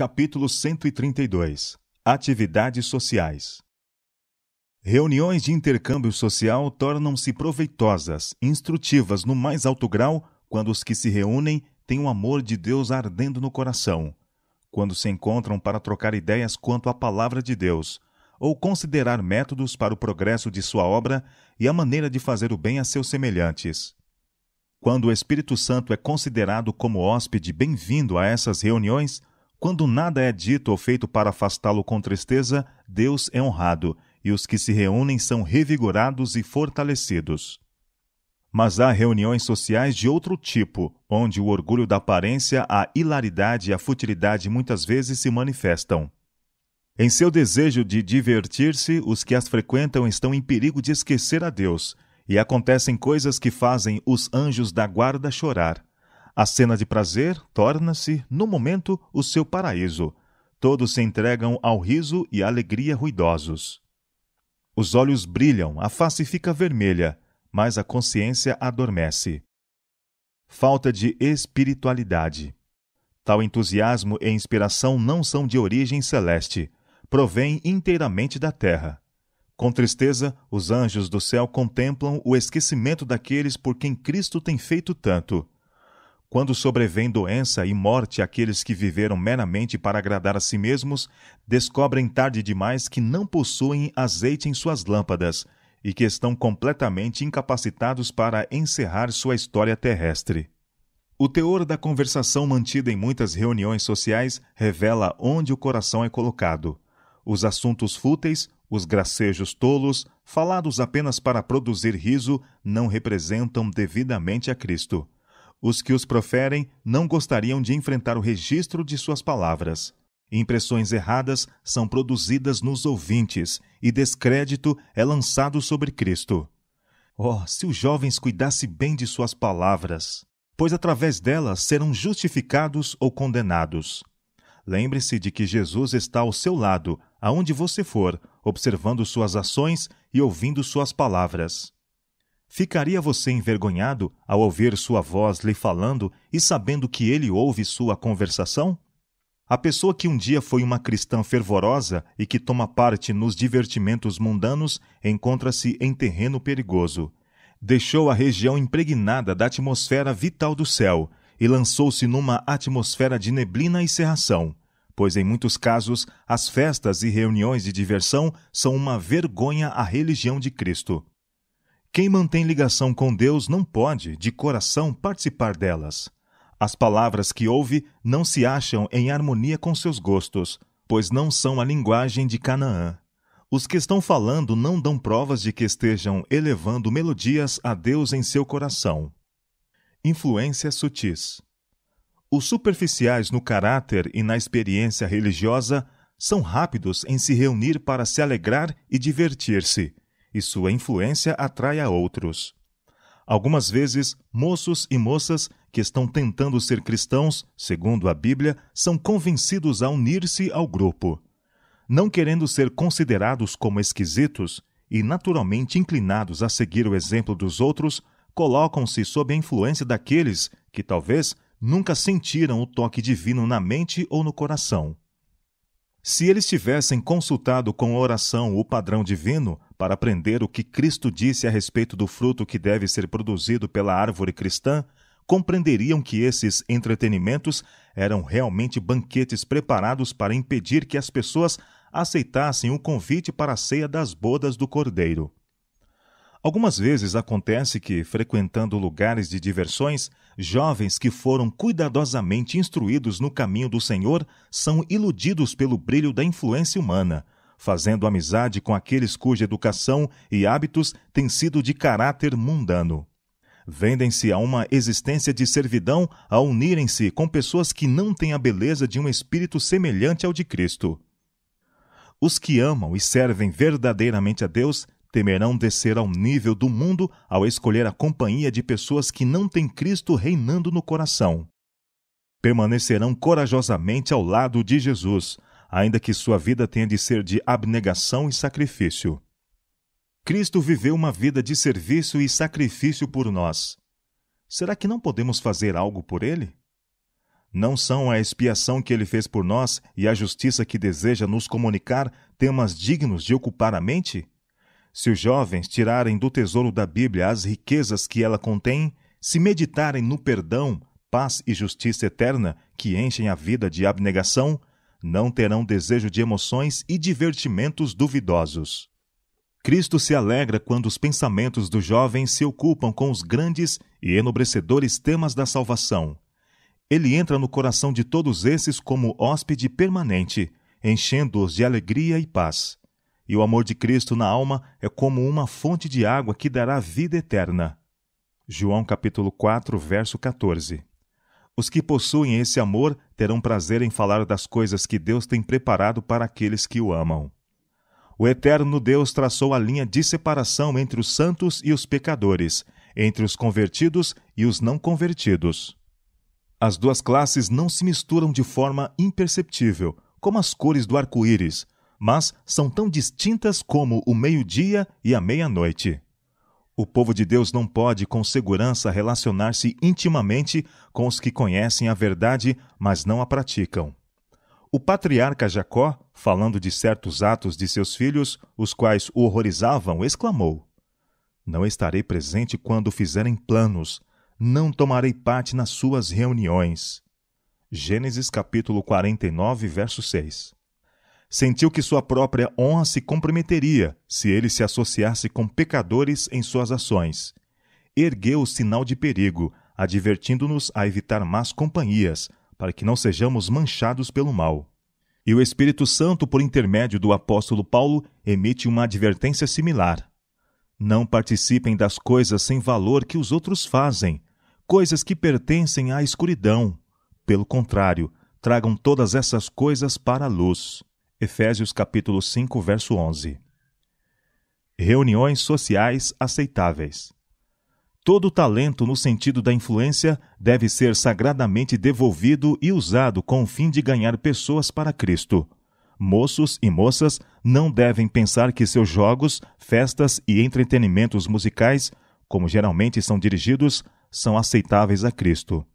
Capítulo 132 Atividades sociais Reuniões de intercâmbio social tornam-se proveitosas, instrutivas no mais alto grau quando os que se reúnem têm o amor de Deus ardendo no coração, quando se encontram para trocar ideias quanto à palavra de Deus, ou considerar métodos para o progresso de sua obra e a maneira de fazer o bem a seus semelhantes. Quando o Espírito Santo é considerado como hóspede bem-vindo a essas reuniões, quando nada é dito ou feito para afastá-lo com tristeza, Deus é honrado, e os que se reúnem são revigorados e fortalecidos. Mas há reuniões sociais de outro tipo, onde o orgulho da aparência, a hilaridade e a futilidade muitas vezes se manifestam. Em seu desejo de divertir-se, os que as frequentam estão em perigo de esquecer a Deus, e acontecem coisas que fazem os anjos da guarda chorar. A cena de prazer torna-se, no momento, o seu paraíso. Todos se entregam ao riso e à alegria ruidosos. Os olhos brilham, a face fica vermelha, mas a consciência adormece. Falta de espiritualidade. Tal entusiasmo e inspiração não são de origem celeste, provém inteiramente da terra. Com tristeza, os anjos do céu contemplam o esquecimento daqueles por quem Cristo tem feito tanto quando sobrevém doença e morte àqueles que viveram meramente para agradar a si mesmos, descobrem tarde demais que não possuem azeite em suas lâmpadas e que estão completamente incapacitados para encerrar sua história terrestre. O teor da conversação mantida em muitas reuniões sociais revela onde o coração é colocado. Os assuntos fúteis, os gracejos tolos, falados apenas para produzir riso, não representam devidamente a Cristo. Os que os proferem não gostariam de enfrentar o registro de suas palavras. Impressões erradas são produzidas nos ouvintes e descrédito é lançado sobre Cristo. Oh, se os jovens cuidassem bem de suas palavras, pois através delas serão justificados ou condenados. Lembre-se de que Jesus está ao seu lado, aonde você for, observando suas ações e ouvindo suas palavras. Ficaria você envergonhado ao ouvir sua voz lhe falando e sabendo que ele ouve sua conversação? A pessoa que um dia foi uma cristã fervorosa e que toma parte nos divertimentos mundanos encontra-se em terreno perigoso. Deixou a região impregnada da atmosfera vital do céu e lançou-se numa atmosfera de neblina e cerração, pois em muitos casos as festas e reuniões de diversão são uma vergonha à religião de Cristo. Quem mantém ligação com Deus não pode, de coração, participar delas. As palavras que ouve não se acham em harmonia com seus gostos, pois não são a linguagem de Canaã. Os que estão falando não dão provas de que estejam elevando melodias a Deus em seu coração. Influências sutis. Os superficiais no caráter e na experiência religiosa são rápidos em se reunir para se alegrar e divertir-se e sua influência atrai a outros. Algumas vezes, moços e moças que estão tentando ser cristãos, segundo a Bíblia, são convencidos a unir-se ao grupo. Não querendo ser considerados como esquisitos e naturalmente inclinados a seguir o exemplo dos outros, colocam-se sob a influência daqueles que talvez nunca sentiram o toque divino na mente ou no coração. Se eles tivessem consultado com oração o padrão divino, para aprender o que Cristo disse a respeito do fruto que deve ser produzido pela árvore cristã, compreenderiam que esses entretenimentos eram realmente banquetes preparados para impedir que as pessoas aceitassem o convite para a ceia das bodas do Cordeiro. Algumas vezes acontece que, frequentando lugares de diversões, jovens que foram cuidadosamente instruídos no caminho do Senhor são iludidos pelo brilho da influência humana fazendo amizade com aqueles cuja educação e hábitos têm sido de caráter mundano. Vendem-se a uma existência de servidão a unirem-se com pessoas que não têm a beleza de um espírito semelhante ao de Cristo. Os que amam e servem verdadeiramente a Deus temerão descer ao nível do mundo ao escolher a companhia de pessoas que não têm Cristo reinando no coração. Permanecerão corajosamente ao lado de Jesus, ainda que sua vida tenha de ser de abnegação e sacrifício. Cristo viveu uma vida de serviço e sacrifício por nós. Será que não podemos fazer algo por ele? Não são a expiação que ele fez por nós e a justiça que deseja nos comunicar temas dignos de ocupar a mente? Se os jovens tirarem do tesouro da Bíblia as riquezas que ela contém, se meditarem no perdão, paz e justiça eterna que enchem a vida de abnegação, não terão desejo de emoções e divertimentos duvidosos. Cristo se alegra quando os pensamentos dos jovens se ocupam com os grandes e enobrecedores temas da salvação. Ele entra no coração de todos esses como hóspede permanente, enchendo-os de alegria e paz. E o amor de Cristo na alma é como uma fonte de água que dará vida eterna. João capítulo 4, verso 14. Os que possuem esse amor terão prazer em falar das coisas que Deus tem preparado para aqueles que o amam. O eterno Deus traçou a linha de separação entre os santos e os pecadores, entre os convertidos e os não convertidos. As duas classes não se misturam de forma imperceptível, como as cores do arco-íris, mas são tão distintas como o meio-dia e a meia-noite. O povo de Deus não pode, com segurança, relacionar-se intimamente com os que conhecem a verdade, mas não a praticam. O patriarca Jacó, falando de certos atos de seus filhos, os quais o horrorizavam, exclamou: Não estarei presente quando fizerem planos, não tomarei parte nas suas reuniões. Gênesis capítulo 49, verso 6 sentiu que sua própria honra se comprometeria se ele se associasse com pecadores em suas ações. Ergueu o sinal de perigo, advertindo-nos a evitar más companhias, para que não sejamos manchados pelo mal. E o Espírito Santo, por intermédio do apóstolo Paulo, emite uma advertência similar. Não participem das coisas sem valor que os outros fazem, coisas que pertencem à escuridão. Pelo contrário, tragam todas essas coisas para a luz. Efésios capítulo 5, verso 11. Reuniões sociais aceitáveis. Todo talento no sentido da influência deve ser sagradamente devolvido e usado com o fim de ganhar pessoas para Cristo. Moços e moças não devem pensar que seus jogos, festas e entretenimentos musicais, como geralmente são dirigidos, são aceitáveis a Cristo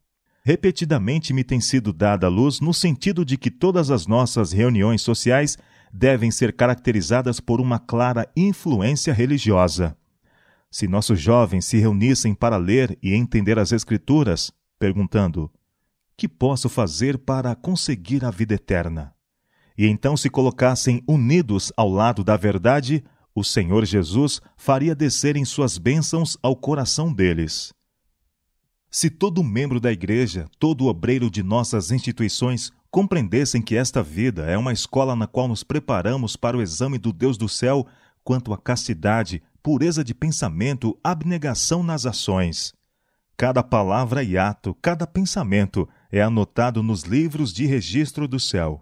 repetidamente me tem sido dada à luz no sentido de que todas as nossas reuniões sociais devem ser caracterizadas por uma clara influência religiosa. Se nossos jovens se reunissem para ler e entender as Escrituras, perguntando: Que posso fazer para conseguir a vida eterna? E então se colocassem unidos ao lado da verdade, o Senhor Jesus faria descer em suas bênçãos ao coração deles se todo membro da igreja, todo obreiro de nossas instituições compreendessem que esta vida é uma escola na qual nos preparamos para o exame do Deus do céu quanto à castidade, pureza de pensamento, abnegação nas ações. Cada palavra e ato, cada pensamento é anotado nos livros de registro do céu.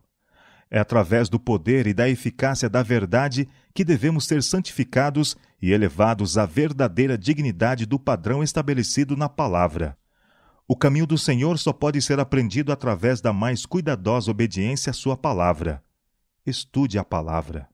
É através do poder e da eficácia da verdade que devemos ser santificados e elevados à verdadeira dignidade do padrão estabelecido na palavra. O caminho do Senhor só pode ser aprendido através da mais cuidadosa obediência à Sua palavra. Estude a palavra.